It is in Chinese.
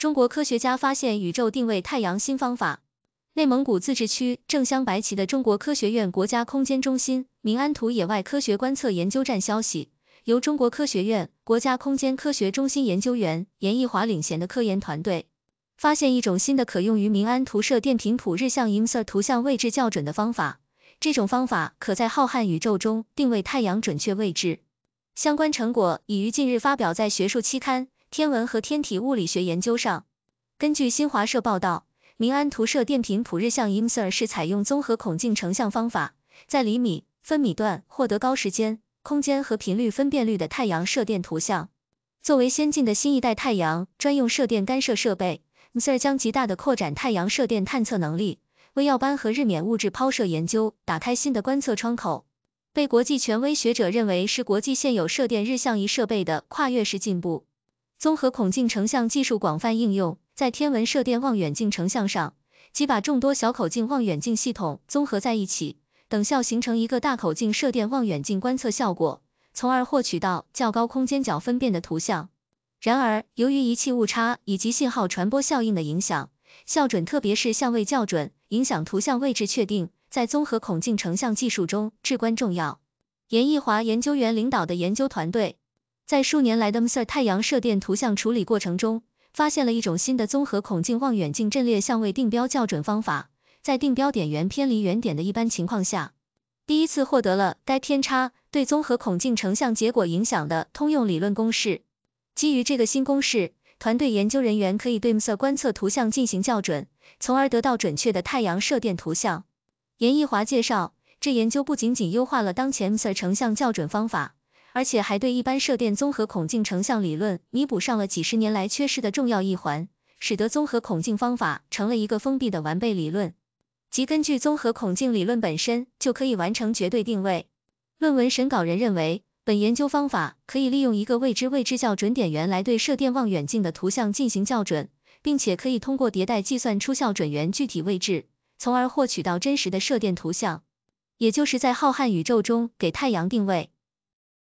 中国科学家发现宇宙定位太阳新方法。内蒙古自治区正镶白旗的中国科学院国家空间中心明安图野外科学观测研究站消息，由中国科学院国家空间科学中心研究员严义华领衔的科研团队，发现一种新的可用于明安图射电频谱日向 i n s e r 图像位置校准的方法。这种方法可在浩瀚宇宙中定位太阳准确位置。相关成果已于近日发表在学术期刊。天文和天体物理学研究上，根据新华社报道，明安图射电频谱日像 i m s r 是采用综合孔径成像方法，在厘米、分米段获得高时间、空间和频率分辨率的太阳射电图像。作为先进的新一代太阳专用射电干涉设备 i m s i r 将极大的扩展太阳射电探测能力，为耀斑和日冕物质抛射研究打开新的观测窗口。被国际权威学者认为是国际现有射电日像仪设备的跨越式进步。综合孔径成像技术广泛应用在天文射电望远镜成像上，即把众多小口径望远镜系统综合在一起，等效形成一个大口径射电望远镜观测效果，从而获取到较高空间角分辨的图像。然而，由于仪器误差以及信号传播效应的影响，校准特别是相位校准，影响图像位置确定，在综合孔径成像技术中至关重要。严义华研究员领导的研究团队。在数年来的 m u s r 太阳射电图像处理过程中，发现了一种新的综合孔径望远镜阵列相位定标校准方法。在定标点源偏离原点的一般情况下，第一次获得了该偏差对综合孔径成像结果影响的通用理论公式。基于这个新公式，团队研究人员可以对 m u s r 观测图像进行校准，从而得到准确的太阳射电图像。严义华介绍，这研究不仅仅优化了当前 m u s r 成像校准方法。而且还对一般射电综合孔径成像理论弥补上了几十年来缺失的重要一环，使得综合孔径方法成了一个封闭的完备理论，即根据综合孔径理论本身就可以完成绝对定位。论文审稿人认为，本研究方法可以利用一个未知未知校准点源来对射电望远镜的图像进行校准，并且可以通过迭代计算出校准源具体位置，从而获取到真实的射电图像，也就是在浩瀚宇宙中给太阳定位。